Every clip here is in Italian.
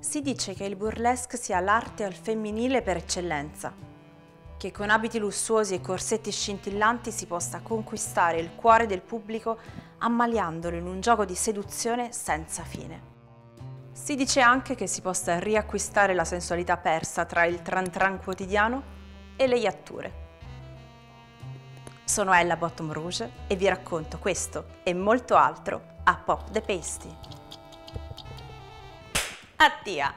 Si dice che il burlesque sia l'arte al femminile per eccellenza, che con abiti lussuosi e corsetti scintillanti si possa conquistare il cuore del pubblico ammaliandolo in un gioco di seduzione senza fine. Si dice anche che si possa riacquistare la sensualità persa tra il tran tran quotidiano e le iatture. Sono Ella Bottom Rouge e vi racconto questo e molto altro a Pop the Pasty. Mattia.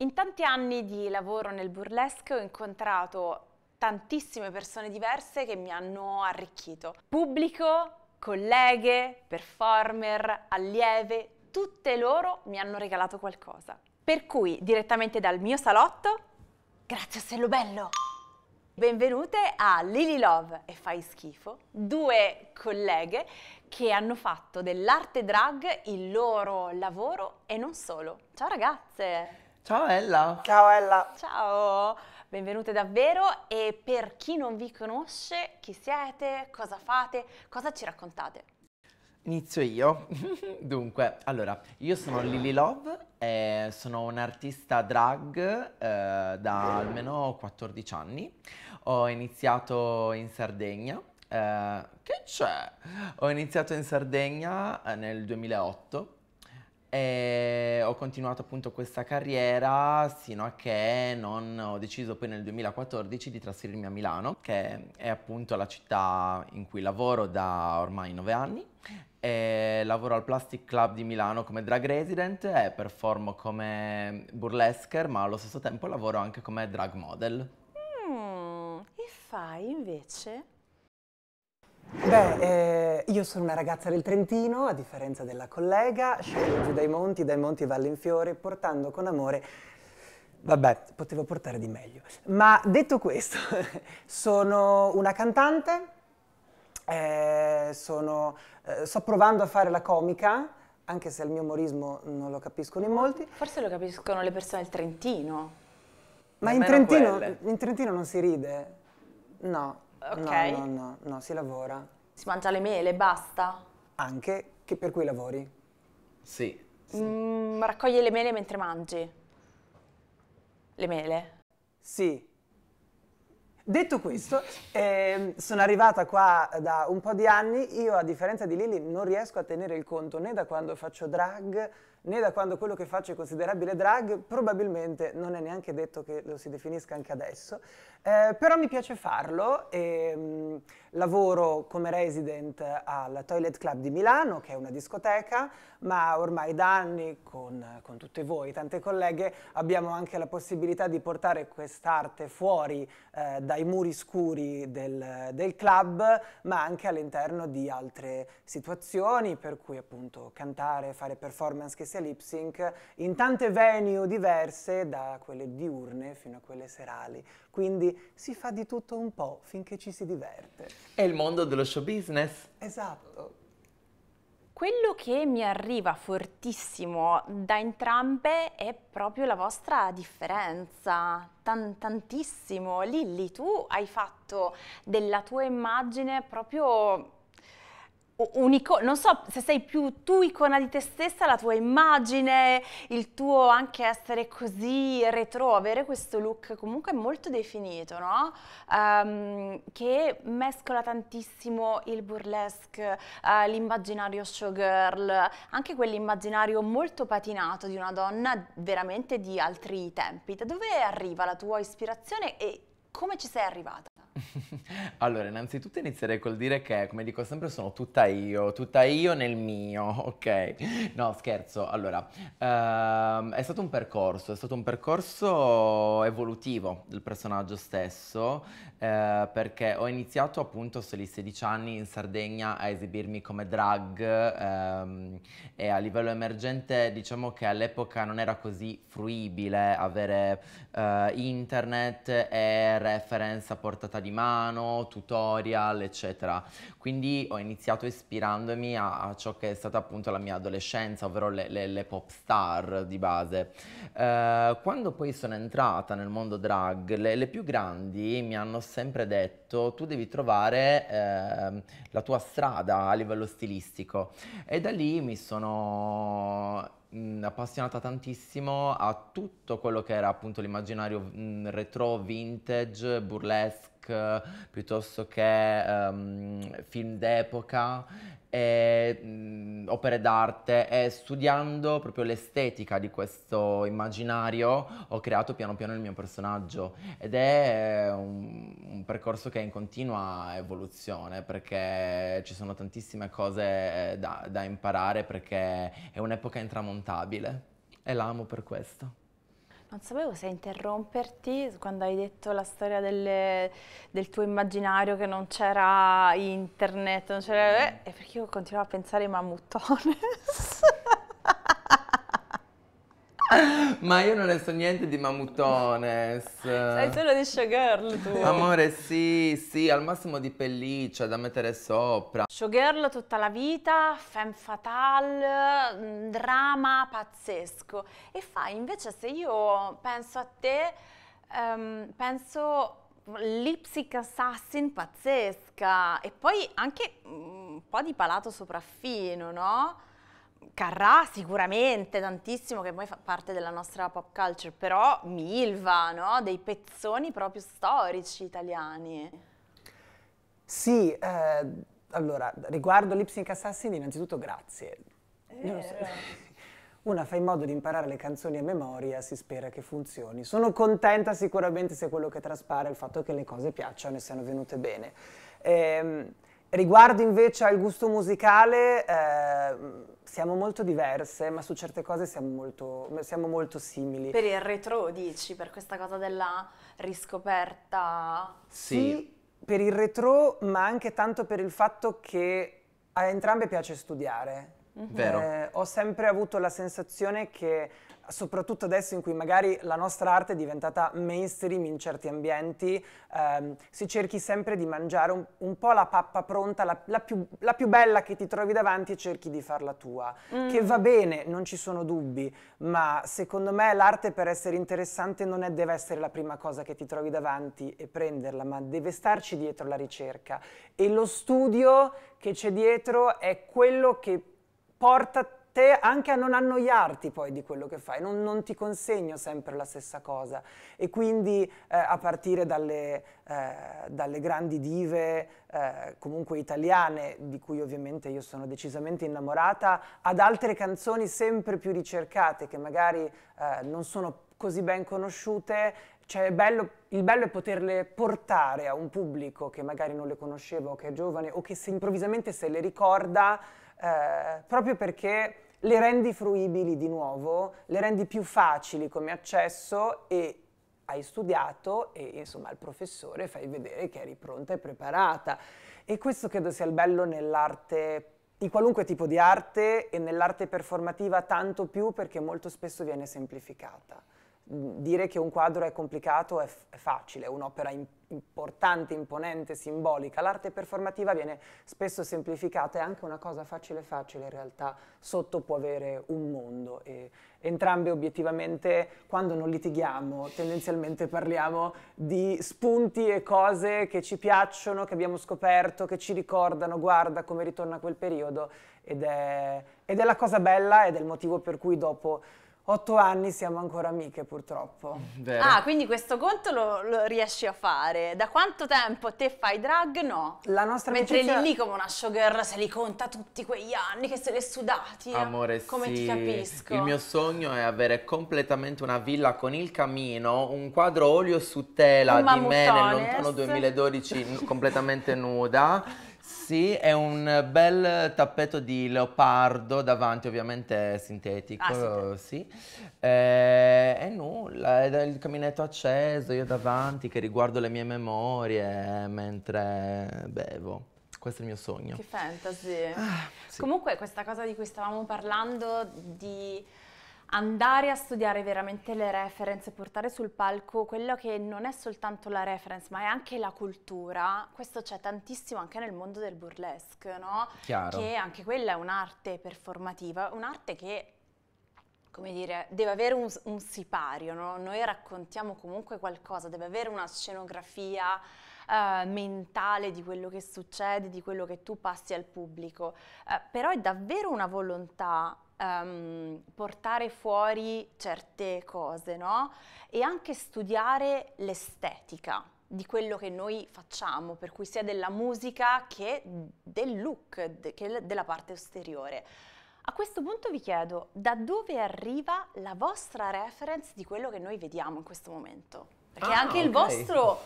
In tanti anni di lavoro nel burlesque ho incontrato tantissime persone diverse che mi hanno arricchito. Pubblico, colleghe, performer, allieve, tutte loro mi hanno regalato qualcosa. Per cui direttamente dal mio salotto, grazie a Ostello Bello! Benvenute a Lily Love e Fai Schifo, due colleghe che hanno fatto dell'arte drag il loro lavoro e non solo. Ciao ragazze! Ciao Ella! Ciao Ella! Ciao! Benvenute davvero e per chi non vi conosce, chi siete, cosa fate, cosa ci raccontate? Inizio io. Dunque, allora, io sono Lily Love e sono un'artista drag eh, da almeno 14 anni. Ho iniziato in Sardegna. Eh, che c'è? Ho iniziato in Sardegna eh, nel 2008 e ho continuato appunto questa carriera sino a che non ho deciso poi nel 2014 di trasferirmi a Milano, che è appunto la città in cui lavoro da ormai 9 anni e lavoro al Plastic Club di Milano come drag resident e performo come burlesker, ma allo stesso tempo lavoro anche come drag model. Mm, e fai invece? Beh, eh, io sono una ragazza del Trentino, a differenza della collega, scendo giù dai monti, dai monti in fiore, portando con amore Vabbè, potevo portare di meglio. Ma detto questo, sono una cantante, eh, sono, eh, sto provando a fare la comica, anche se il mio umorismo non lo capiscono in molti. Forse lo capiscono le persone del Trentino. Ma in Trentino, in Trentino, non si ride? No. Okay. No, no, no, no, si lavora. Si mangia le mele, basta? Anche, che per cui lavori? Sì. sì. Mm, raccoglie le mele mentre mangi? Le mele? Sì, Detto questo, ehm, sono arrivata qua da un po' di anni, io a differenza di Lili non riesco a tenere il conto né da quando faccio drag, né da quando quello che faccio è considerabile drag, probabilmente non è neanche detto che lo si definisca anche adesso, eh, però mi piace farlo e... Ehm, Lavoro come resident al Toilet Club di Milano, che è una discoteca, ma ormai da anni, con, con tutti voi, tante colleghe, abbiamo anche la possibilità di portare quest'arte fuori eh, dai muri scuri del, del club, ma anche all'interno di altre situazioni, per cui appunto cantare, fare performance che sia lip sync, in tante venue diverse, da quelle diurne fino a quelle serali. Quindi si fa di tutto un po' finché ci si diverte. È il mondo dello show business. Esatto. Quello che mi arriva fortissimo da entrambe è proprio la vostra differenza, Tan tantissimo. Lilli, tu hai fatto della tua immagine proprio un'icona, non so se sei più tu icona di te stessa, la tua immagine, il tuo anche essere così retro, avere questo look comunque molto definito, no? Um, che mescola tantissimo il burlesque, uh, l'immaginario showgirl, anche quell'immaginario molto patinato di una donna veramente di altri tempi. Da dove arriva la tua ispirazione e come ci sei arrivata? allora, innanzitutto inizierei col dire che, come dico sempre, sono tutta io, tutta io nel mio, ok? No, scherzo. Allora, ehm, è stato un percorso, è stato un percorso evolutivo del personaggio stesso, eh, perché ho iniziato appunto solo 16 anni in Sardegna a esibirmi come drag ehm, e a livello emergente diciamo che all'epoca non era così fruibile avere eh, internet e reference a portata di mano, tutorial eccetera. Quindi ho iniziato ispirandomi a, a ciò che è stata appunto la mia adolescenza, ovvero le, le, le pop star di base. Eh, quando poi sono entrata nel mondo drag, le, le più grandi mi hanno sempre detto, tu devi trovare eh, la tua strada a livello stilistico e da lì mi sono mh, appassionata tantissimo a tutto quello che era appunto l'immaginario mh, retro, vintage, burlesque Trek, piuttosto che um, film d'epoca, e, mh, mm, opere d'arte e studiando proprio l'estetica di questo immaginario ho creato piano piano il mio personaggio ed è un, ehm, un percorso che è in continua evoluzione perché ci sono tantissime cose eh, da, da imparare perché è un'epoca intramontabile e l'amo per questo. Non sapevo se interromperti quando hai detto la storia delle, del tuo immaginario che non c'era internet, non c'era... Eh, perché io continuavo a pensare ai mammuttone. Ma io non ne so niente di mamutones. Sei solo di showgirl tu. Amore, sì, sì, al massimo di pelliccia da mettere sopra. Showgirl tutta la vita, femme fatale, mm, drama pazzesco. E fai invece se io penso a te, um, penso lipsic assassin pazzesca e poi anche mm, un po' di palato sopraffino, no? Carrà sicuramente, tantissimo, che poi fa parte della nostra pop culture, però Milva, no? Dei pezzoni proprio storici italiani. Sì, eh, allora, riguardo Lipsync Assassin, innanzitutto grazie. Una fa in modo di imparare le canzoni a memoria, si spera che funzioni. Sono contenta sicuramente se quello che traspare è il fatto che le cose piacciono e siano venute bene. Ehm, Riguardo invece al gusto musicale, eh, siamo molto diverse, ma su certe cose siamo molto, siamo molto, simili. Per il retro dici, per questa cosa della riscoperta? Sì. sì, per il retro, ma anche tanto per il fatto che a entrambe piace studiare. Mm-hmm. Vero. Eh, ho sempre avuto la sensazione che soprattutto adesso in cui magari la nostra arte è diventata mainstream in certi ambienti, ehm, si cerchi sempre di mangiare un, un po' la pappa pronta, la, la, più, la, più, bella che ti trovi davanti e cerchi di farla tua. Mm. Che va mm. bene, non ci sono dubbi, ma secondo me l'arte per essere interessante non è, deve essere la prima cosa che ti trovi davanti e prenderla, ma deve starci dietro la ricerca. E lo studio che c'è dietro è quello che porta te anche a non annoiarti poi di quello che fai, non, non ti consegno sempre la stessa cosa e quindi eh, a partire dalle, eh, dalle grandi dive eh, comunque italiane, di cui ovviamente io sono decisamente innamorata, ad altre canzoni sempre più ricercate che magari eh, non sono così ben conosciute, cioè bello, il bello è poterle portare a un pubblico che magari non le conosceva o che è giovane o che se improvvisamente se le ricorda eh, proprio perché le rendi fruibili di nuovo, le rendi più facili come accesso e hai studiato e insomma al professore fai vedere che eri pronta e preparata. E questo credo sia il bello nell'arte, in qualunque tipo di arte e nell'arte performativa tanto più perché molto spesso viene semplificata dire che un quadro è complicato è, è facile, è un'opera im importante, imponente, simbolica. L'arte performativa viene spesso semplificata è anche una cosa facile facile in realtà sotto può avere un mondo. E entrambe obiettivamente, quando non litighiamo, tendenzialmente parliamo di spunti e cose che ci piacciono, che abbiamo scoperto, che ci ricordano, guarda come ritorna quel periodo ed è, ed è la cosa bella ed è il motivo per cui dopo otto anni siamo ancora amiche purtroppo. Vero. Ah, quindi questo conto lo, lo, riesci a fare. Da quanto tempo te fai drag? No. La nostra Mentre amicizia... Mentre lì come una showgirl se li conta tutti quegli anni che se li è sudati. Eh? Amore, come sì. ti capisco. Il mio sogno è avere completamente una villa con il camino, un quadro olio su tela Un di me nel lontano 2012 completamente nuda Sì, è un bel tappeto di leopardo, davanti ovviamente sintetico, ah, sì. sì. Eh, e, e nulla, è il caminetto acceso, io davanti che riguardo le mie memorie mentre bevo questo è il mio sogno. Che fantasy. Ah, sì. Comunque questa cosa di cui stavamo parlando di andare a studiare veramente le reference e portare sul palco quello che non è soltanto la reference ma è anche la cultura, questo c'è tantissimo anche nel mondo del burlesque, no? Chiaro. Che anche quella è un'arte performativa, un'arte che come dire, deve avere un, un sipario, no? noi raccontiamo comunque qualcosa, deve avere una scenografia eh, mentale di quello che succede, di quello che tu passi al pubblico, eh, però è davvero una volontà ehm, portare fuori certe cose, no? E anche studiare l'estetica di quello che noi facciamo, per cui sia della musica che del look, che della parte esteriore. A questo punto vi chiedo da dove arriva la vostra reference di quello che noi vediamo in questo momento? Perché ah, anche okay. il vostro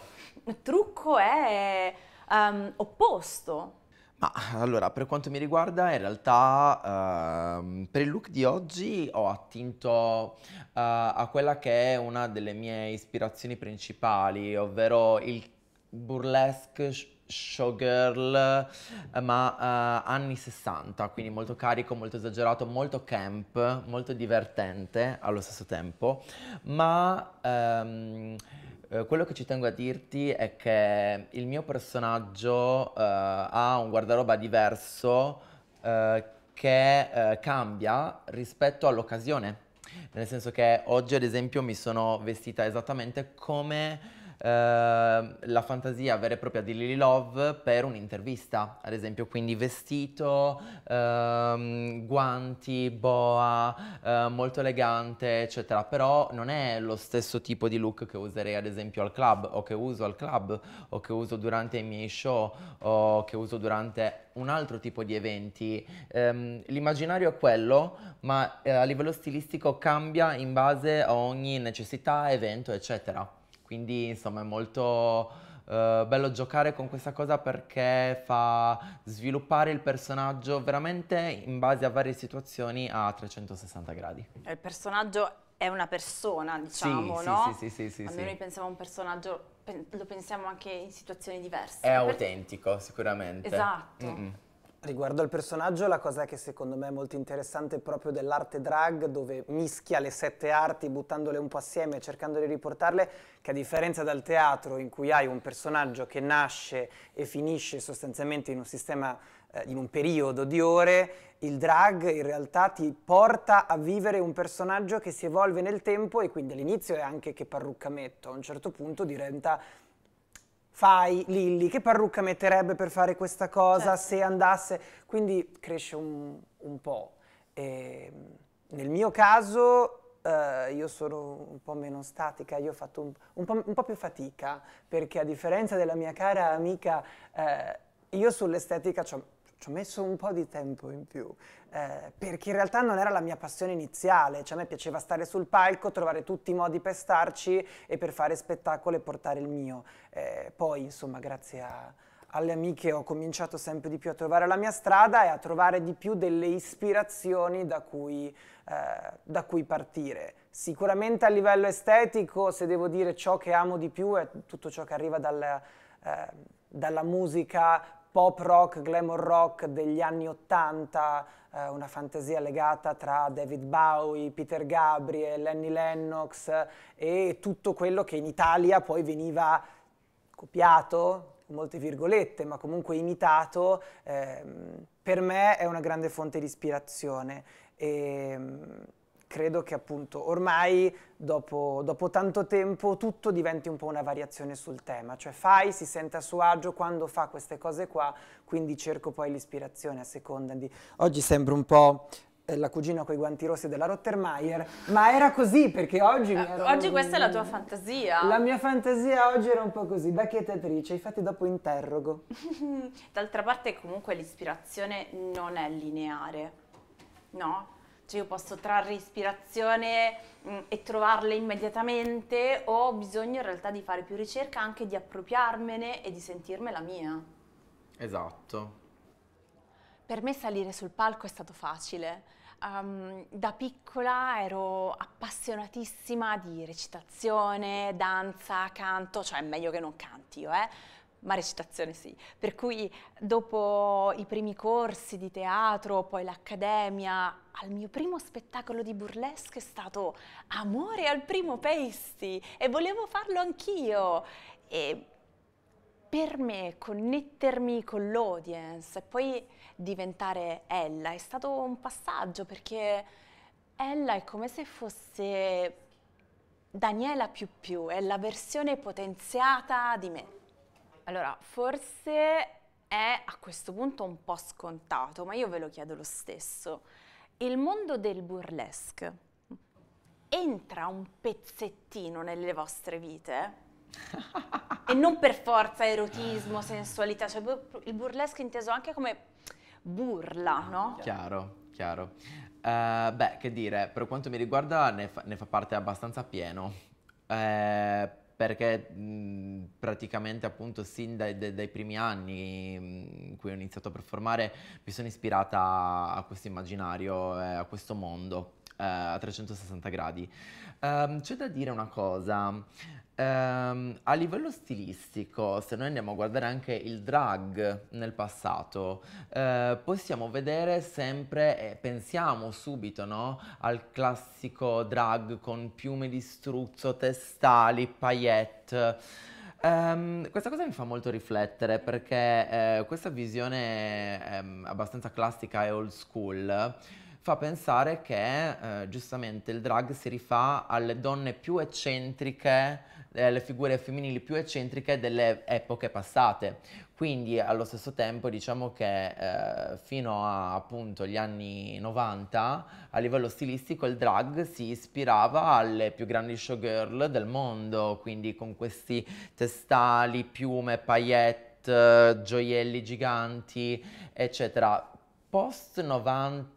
trucco è um, opposto. Ma allora, per quanto mi riguarda, in realtà uh, per il look di oggi ho attinto uh, a quella che è una delle mie ispirazioni principali, ovvero il burlesque showgirl, eh, ma uh, anni 60, quindi molto carico, molto esagerato, molto camp, molto divertente allo stesso tempo, ma um, quello che ci tengo a dirti è che il mio personaggio uh, ha un guardaroba diverso uh, che cambia rispetto all'occasione, nel senso che oggi ad esempio mi sono vestita esattamente come Ehm, la fantasia vera e propria di Lily Love per un'intervista, ad esempio, quindi vestito, ehm, guanti, boa, eh, molto elegante, eccetera, però non è lo stesso tipo di look che userei ad esempio al club o che uso al club o che uso durante i miei show o che uso durante un altro tipo di eventi. Um, l'immaginario è quello, ma eh, a livello stilistico cambia in base a ogni necessità, evento, eccetera. Quindi insomma è molto eh, bello giocare con questa cosa perché fa sviluppare il personaggio veramente in base a varie situazioni a 360 gradi. Eh, il personaggio è una persona, diciamo, sì, no? Sì, sì, sì, sì. Almeno sì. noi pensiamo a un personaggio, lo pensiamo anche in situazioni diverse. È autentico, sicuramente. Esatto. Mm -mm. Riguardo al personaggio, la cosa che secondo me è molto interessante è proprio dell'arte drag, dove mischia le sette arti buttandole un po' assieme e cercando di riportarle, che a differenza dal teatro in cui hai un personaggio che nasce e finisce sostanzialmente in un sistema eh, in un periodo di ore, il drag in realtà ti porta a vivere un personaggio che si evolve nel tempo e quindi all'inizio è anche che parrucca metto, a un certo punto diventa fai Lilli, che parrucca metterebbe per fare questa cosa certo. se andasse, quindi cresce un, un po'. E ehm, nel mio caso eh, io sono un po' meno statica, io ho fatto un, un, po', un, po', più fatica perché a differenza della mia cara amica eh, io sull'estetica ci ci ho messo un po' di tempo in più, eh, perché in realtà non era la mia passione iniziale, cioè a me piaceva stare sul palco, trovare tutti i modi per starci e per fare spettacolo e portare il mio. Eh, poi, insomma, grazie a, alle amiche ho cominciato sempre di più a trovare la mia strada e a trovare di più delle ispirazioni da cui, eh, da cui partire. Sicuramente a livello estetico, se devo dire ciò che amo di più è tutto ciò che arriva dal eh, dalla musica pop rock, glamour rock degli anni Ottanta, eh, una fantasia legata tra David Bowie, Peter Gabriel, Lenny Lennox eh, e tutto quello che in Italia poi veniva copiato, molte virgolette, ma comunque imitato, eh, per me è una grande fonte di ispirazione. E, ehm, credo che appunto ormai dopo, dopo, tanto tempo tutto diventi un po' una variazione sul tema, cioè fai, si sente a suo agio quando fa queste cose qua, quindi cerco poi l'ispirazione a seconda di... Oggi sembra un po' eh, la cugina con i guanti rossi della Rottermeier, ma era così perché oggi... Eh, oggi un... questa è la tua fantasia. La mia fantasia oggi era un po' così, bacchettatrice, infatti dopo interrogo. D'altra parte comunque l'ispirazione non è lineare, no? Cioè io posso trarre ispirazione mh, mm, e trovarle immediatamente o ho bisogno in realtà di fare più ricerca, anche di appropriarmene e di sentirmela mia. Esatto. Per me salire sul palco è stato facile. Um, da piccola ero appassionatissima di recitazione, danza, canto, cioè meglio che non canti io, eh? ma recitazione sì. Per cui dopo i primi corsi di teatro, poi l'accademia, al mio primo spettacolo di burlesque è stato Amore al primo pesti e volevo farlo anch'io. E per me connettermi con l'audience e poi diventare Ella è stato un passaggio perché Ella è come se fosse Daniela più più, è la versione potenziata di me. Allora, forse è a questo punto un po' scontato, ma io ve lo chiedo lo stesso. Il mondo del burlesque entra un pezzettino nelle vostre vite? e non per forza erotismo, sensualità, cioè il burlesque inteso anche come burla, ah, no? Chiaro, chiaro. Uh, beh, che dire, per quanto mi riguarda ne fa, ne fa parte abbastanza pieno. Uh, perché mh, mhmm, praticamente appunto sin dai, dai, dai primi anni mh, mhmm, in cui ho iniziato a performare mi sono ispirata a, a questo immaginario, eh, a questo mondo eh, a 360 gradi. Um, c'è da dire una cosa, Um, a livello stilistico, se noi andiamo a guardare anche il drag nel passato, uh, possiamo vedere sempre, e pensiamo subito no? al classico drag con piume di struzzo, testali, paillette. Um, questa cosa mi fa molto riflettere perché eh, questa visione eh, abbastanza classica e old school fa pensare che eh, giustamente il drag si rifà alle donne più eccentriche eh, le figure femminili più eccentriche delle epoche passate. Quindi allo stesso tempo diciamo che eh, fino a appunto gli anni 90 a livello stilistico il drag si ispirava alle più grandi showgirl del mondo, quindi con questi testali, piume, paillette, gioielli giganti, eccetera. Post 90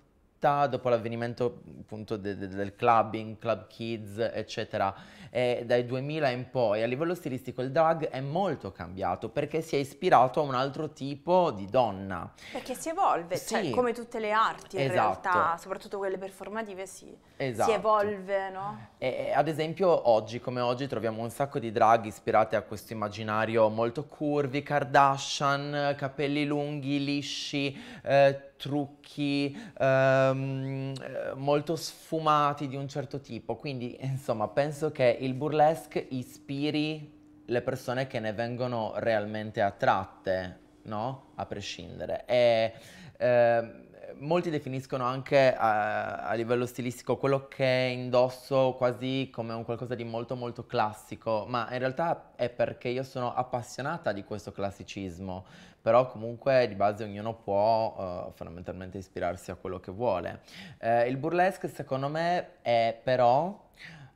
dopo l'avvenimento appunto de, de, del clubbing, club kids, eccetera, e dai 2000 in poi a livello stilistico il drag è molto cambiato perché si è ispirato a un altro tipo di donna. Perché si evolve, cioè, sì. cioè come tutte le arti in esatto. realtà, soprattutto quelle performative si, esatto. si evolve, no? E, ad esempio oggi, come oggi, troviamo un sacco di drag ispirate a questo immaginario molto curvi, Kardashian, capelli lunghi, lisci, eh, trucchi ehm, eh, molto sfumati di un certo tipo. Quindi, insomma, penso che il burlesque ispiri le persone che ne vengono realmente attratte, no? A prescindere. E, ehm, molti definiscono anche a, eh, a, livello stilistico quello che indosso quasi come un qualcosa di molto molto classico, ma in realtà è perché io sono appassionata di questo classicismo, però comunque di base ognuno può uh, fondamentalmente ispirarsi a quello che vuole. Uh, il burlesque secondo me è però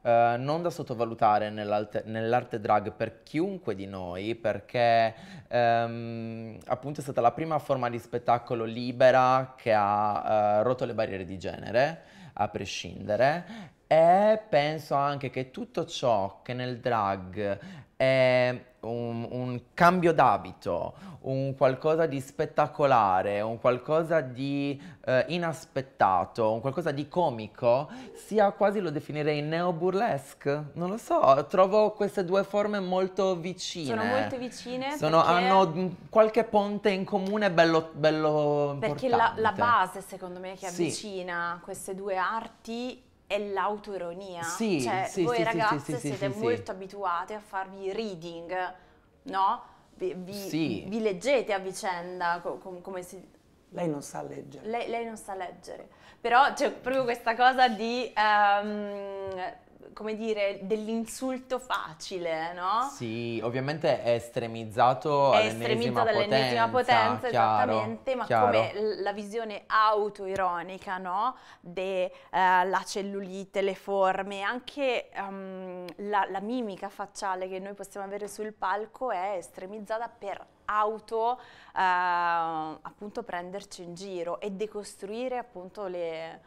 eh, non da sottovalutare nell'arte, nell'arte, drag per chiunque di noi perché um, appunto è stata la prima forma di spettacolo libera che ha uh, rotto le barriere di genere a prescindere e penso anche che tutto ciò che nel drag è un, un, cambio d'abito, un qualcosa di spettacolare, un qualcosa di eh, inaspettato, un qualcosa di comico, sia quasi lo definirei neo-burlesque. Non lo so, trovo queste due forme molto vicine. Sono molto vicine. Sono, perché... Hanno qualche ponte in comune bello, bello perché importante. Perché la, la, base, secondo me, che avvicina sì. queste due arti è l'autoironia. Sì, cioè, sì, voi sì, ragazze sì, siete molto abituate a farvi reading, no? Vi, vi, vi leggete a vicenda, com, come si... Lei non sa leggere. Lei, lei non sa leggere. Però c'è proprio questa cosa di... Um, come dire, dell'insulto facile, no? Sì, ovviamente è estremizzato è estremizzato dall'ennesima potenza, potenza chiaro, esattamente, ma chiaro. come la visione autoironica, no? Della eh, uh, cellulite, le forme, anche um, la, la mimica facciale che noi possiamo avere sul palco è estremizzata per auto eh, appunto prenderci in giro e decostruire appunto le,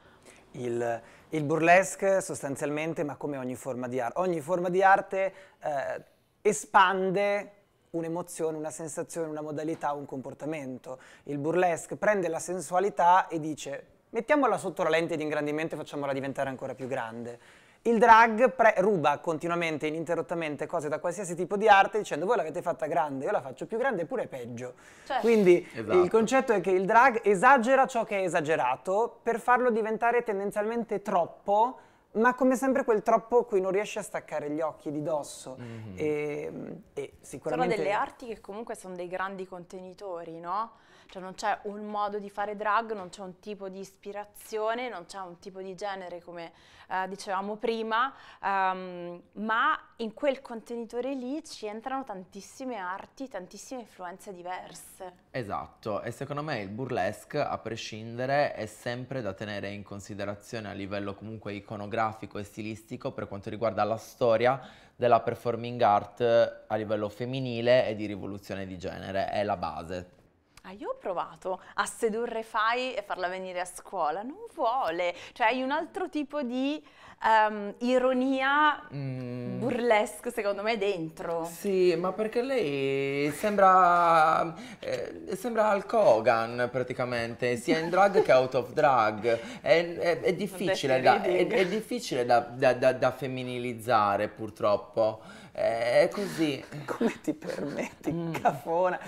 il, il burlesque sostanzialmente, ma come ogni forma di arte. Ogni forma di arte eh, espande un'emozione, una sensazione, una modalità, un comportamento. Il burlesque prende la sensualità e dice mettiamola sotto la lente di ingrandimento e facciamola diventare ancora più grande. Il drag ruba continuamente, ininterrottamente cose da qualsiasi tipo di arte dicendo voi l'avete fatta grande, io la faccio più grande eppure peggio. Cioè. Quindi esatto. il concetto è che il drag esagera ciò che è esagerato per farlo diventare tendenzialmente troppo, ma come sempre quel troppo cui non riesce a staccare gli occhi di dosso. Mm -hmm. e, e sicuramente... Sono delle arti che comunque sono dei grandi contenitori, no? cioè non c'è un modo di fare drag, non c'è un tipo di ispirazione, non c'è un tipo di genere come eh, dicevamo prima, um, ma in quel contenitore lì ci entrano tantissime arti, tantissime influenze diverse. Esatto, e secondo me il burlesque a prescindere è sempre da tenere in considerazione a livello comunque iconografico e stilistico per quanto riguarda la storia della performing art a livello femminile e di rivoluzione di genere, è la base ah io ho provato a sedurre Fai e farla venire a scuola, non vuole, cioè hai un altro tipo di um, ironia mm. burlesque secondo me dentro. Sì, ma perché lei sembra, eh, sembra al Kogan praticamente, sia in drag che out of drag, è, è, è difficile, da, è, è, difficile da, da, da, da femminilizzare purtroppo. È così. Come ti permetti, mm. cafona?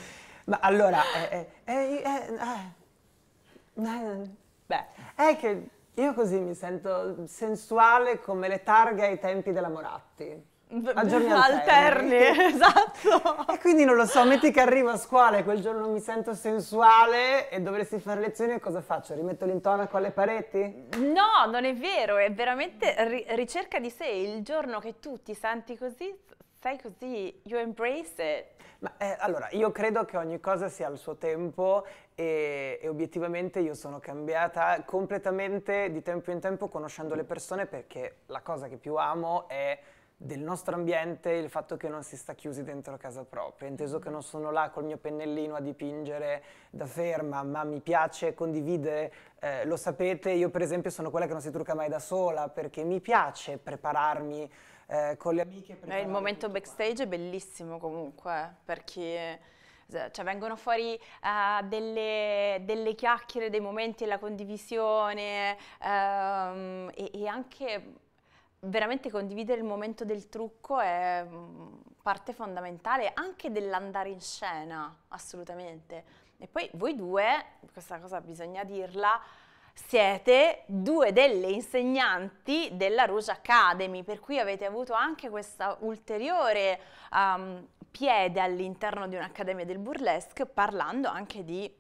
Ma allora, eh eh eh, eh, eh, eh, beh, è che io così mi sento sensuale come le targhe ai tempi della Moratti. A giorni alterni, esatto. E quindi non lo so, metti che arrivo a scuola e quel giorno mi sento sensuale e dovresti fare lezioni, cosa faccio? Rimetto l'intonaco alle pareti? No, non è vero, è veramente ri ricerca di sé. Il giorno che tu ti senti così, sei così, you embrace it. Ma, eh, allora, io credo che ogni cosa sia al suo tempo e, e, obiettivamente io sono cambiata completamente di tempo in tempo conoscendo le persone perché la cosa che più amo è del nostro ambiente il fatto che non si sta chiusi dentro casa propria, inteso che non sono là col mio pennellino a dipingere da ferma, ma mi piace condividere, eh, lo sapete, io per esempio sono quella che non si trucca mai da sola perché mi piace prepararmi eh, con le amiche. Eh, il momento backstage qua. è bellissimo comunque, eh, perché cioè, cioè vengono fuori uh, delle, delle, chiacchiere, dei momenti, la condivisione um, e, e, anche veramente condividere il momento del trucco è mm, parte fondamentale anche dell'andare in scena, assolutamente. E poi voi due, questa cosa bisogna dirla, siete due delle insegnanti della Rouge Academy, per cui avete avuto anche questa ulteriore um, piede all'interno di un'accademia del burlesque parlando anche di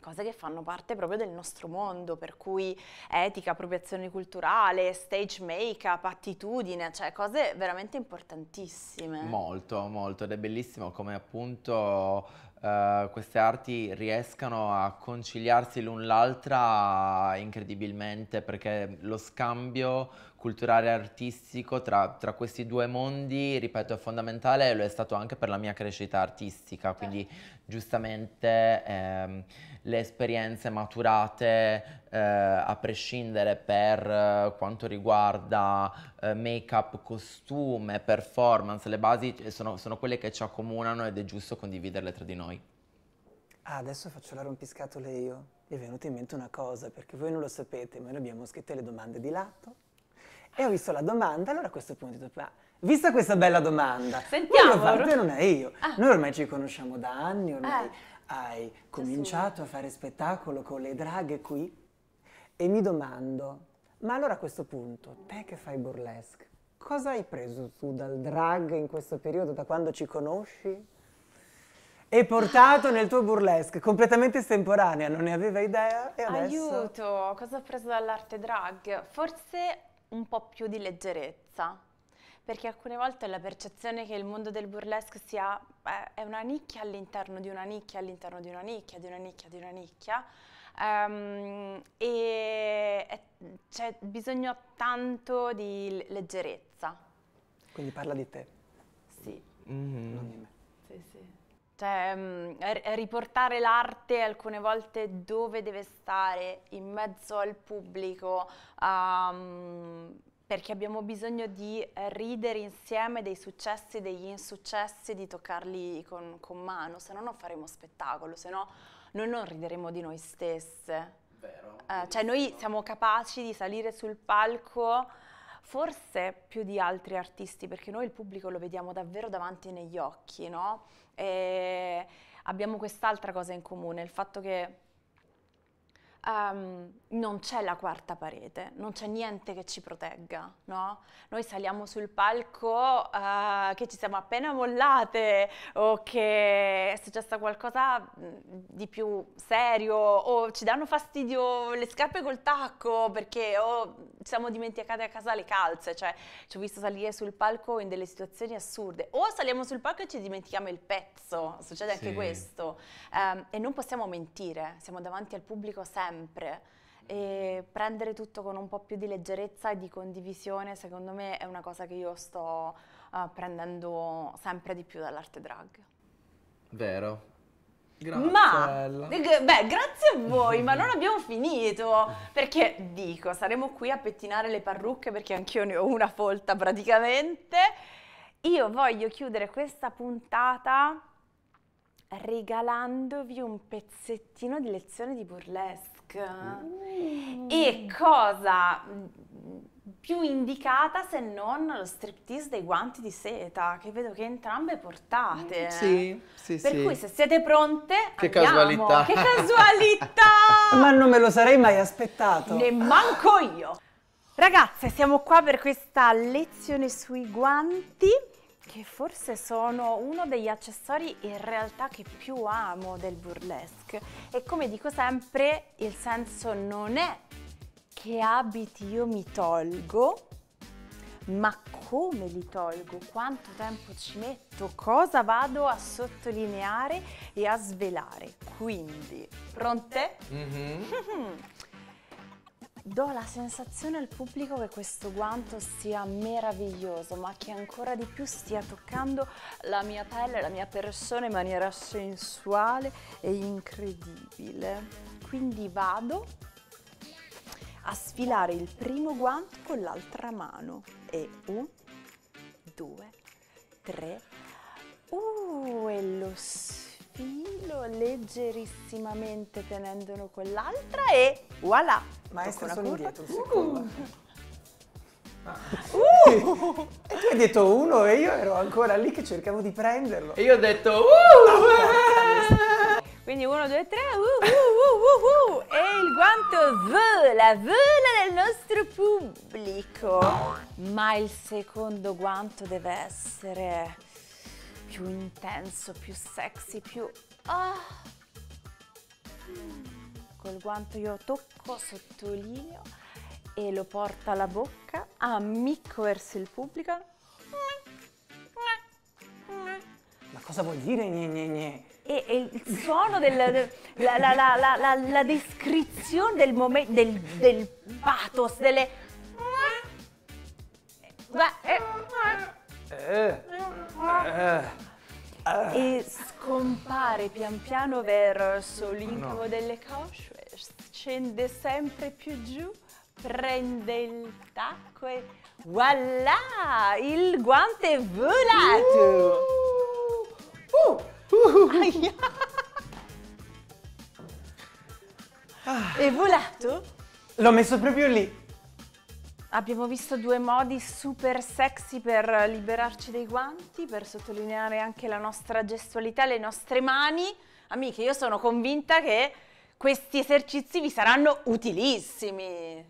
cose che fanno parte proprio del nostro mondo, per cui etica, appropriazione culturale, stage makeup, attitudine, cioè cose veramente importantissime. Molto, molto, ed è bellissimo come appunto eh, queste arti riescano a conciliarsi l'un l'altra incredibilmente perché lo scambio culturale e artistico tra, tra, questi due mondi, ripeto, è fondamentale e lo è stato anche per la mia crescita artistica, quindi certo giustamente ehm, le esperienze maturate eh, a prescindere per eh, quanto riguarda eh, make-up, costume, performance, le basi eh, sono, sono quelle che ci accomunano ed è giusto condividerle tra di noi. Ah, adesso faccio la rompiscatole io. Mi è venuta in mente una cosa, perché voi non lo sapete, ma noi abbiamo scritto le domande di lato e ho visto la domanda, allora a questo punto ho detto, ma Vista questa bella domanda, Sentiamo, non l'ho non è io. Ah. Noi ormai ci conosciamo da anni, ormai eh. hai cominciato a fare spettacolo con le draghe qui e mi domando, ma allora a questo punto, te che fai burlesque, cosa hai preso tu dal drag in questo periodo, da quando ci conosci? E portato nel tuo burlesque, completamente estemporanea, non ne aveva idea e adesso... Aiuto, cosa ho preso dall'arte drag? Forse un po' più di leggerezza perché alcune volte la percezione che il mondo del burlesque sia eh, è una nicchia all'interno di una nicchia, all'interno di una nicchia, di una nicchia, di una nicchia, um, e c'è bisogno tanto di leggerezza. Quindi parla di te. Sì. Mm. Non di me. Sì, sì. Cioè, mh, ehm, riportare l'arte alcune volte dove deve stare, in mezzo al pubblico, um, perché abbiamo bisogno di eh, ridere insieme dei successi, e degli insuccessi, di toccarli con, con mano, se no non faremo spettacolo, se no noi non rideremo di noi stesse. Vero. Eh, cioè noi siamo capaci di salire sul palco forse più di altri artisti, perché noi il pubblico lo vediamo davvero davanti negli occhi, no? E abbiamo quest'altra cosa in comune, il fatto che um, non c'è la quarta parete, non c'è niente che ci protegga, no? Noi saliamo sul palco uh, che ci siamo appena mollate o che è successo qualcosa mm, di più serio o ci danno fastidio le scarpe col tacco perché o ci siamo dimenticate a casa le calze, cioè ci ho visto salire sul palco in delle situazioni assurde o saliamo sul palco e ci dimentichiamo il pezzo, succede anche questo um, e non possiamo mentire, siamo davanti al pubblico sempre sempre e prendere tutto con un po' più di leggerezza e di condivisione secondo me è una cosa che io sto uh, prendendo sempre di più dall'arte drag. Vero. Grazie. Ma, eh, beh, grazie a voi, ma non abbiamo finito, perché dico, saremo qui a pettinare le parrucche perché anch'io ne ho una folta praticamente. Io voglio chiudere questa puntata regalandovi un pezzettino di lezione di burlesque. Uh, e mm. cosa mm, più indicata se non lo striptease dei guanti di seta, che vedo che entrambe portate. Mm, sì, sì, per sì. cui se siete pronte, che andiamo. casualità! Che casualità! Ma non me lo sarei mai aspettato. Ne manco io. Ragazze, siamo qua per questa lezione sui guanti che forse sono uno degli accessori in realtà che più amo del burlesque e come dico sempre il senso non è che abiti io mi tolgo ma come li tolgo, quanto tempo ci metto, cosa vado a sottolineare e a svelare. Quindi, pronte? Mm -hmm. Do la sensazione al pubblico che questo guanto sia meraviglioso, ma che ancora di più stia toccando la mia pelle, la mia persona in maniera sensuale e incredibile. Quindi vado a sfilare il primo guanto con l'altra mano e un, due, tre, uh, e lo so filo leggerissimamente tenendolo con l'altra e voilà! Maestra, sono curva. indietro secondo. Uh. Ah. Uh. e tu hai detto uno e io ero ancora lì che cercavo di prenderlo. E io ho detto uh. Quindi uno, due, tre, uh, uh, uh, uh, uh, uh. e il guanto V, la del nostro pubblico. Ma il secondo guanto deve essere più intenso, più sexy, più... Ah! Col guanto io tocco, sottolineo e lo porto alla bocca, ammicco verso il pubblico. Ma cosa vuol dire gne gne gne? E, e il suono, della, la, la, la, la, descrizione del momento, del, del pathos, delle... Eh. eh. eh. Eh. e scompare pian piano verso l'incavo no. delle cosce, scende sempre più giù, prende il tacco e voilà! Il guanto è volato! Uh! Uh! Uh! Ah. È volato? L'ho messo proprio lì. Abbiamo visto due modi super sexy per liberarci dei guanti, per sottolineare anche la nostra gestualità, le nostre mani. Amiche, io sono convinta che questi esercizi vi saranno utilissimi.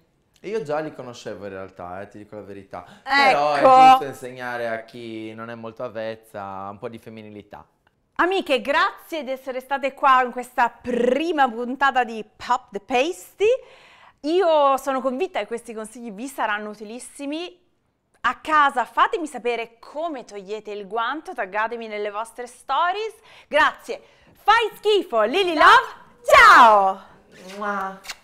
Io già li conoscevo in realtà, eh, ti dico la verità. Ecco. Però è giusto insegnare a chi non è molto avvezza un po' di femminilità. Amiche, grazie di essere state qua in questa prima puntata di Pop the Pasty. Io sono convinta che questi consigli vi saranno utilissimi. A casa fatemi sapere come togliete il guanto, taggatemi nelle vostre stories. Grazie. Fai schifo, Lily Love. Ciao! Wow.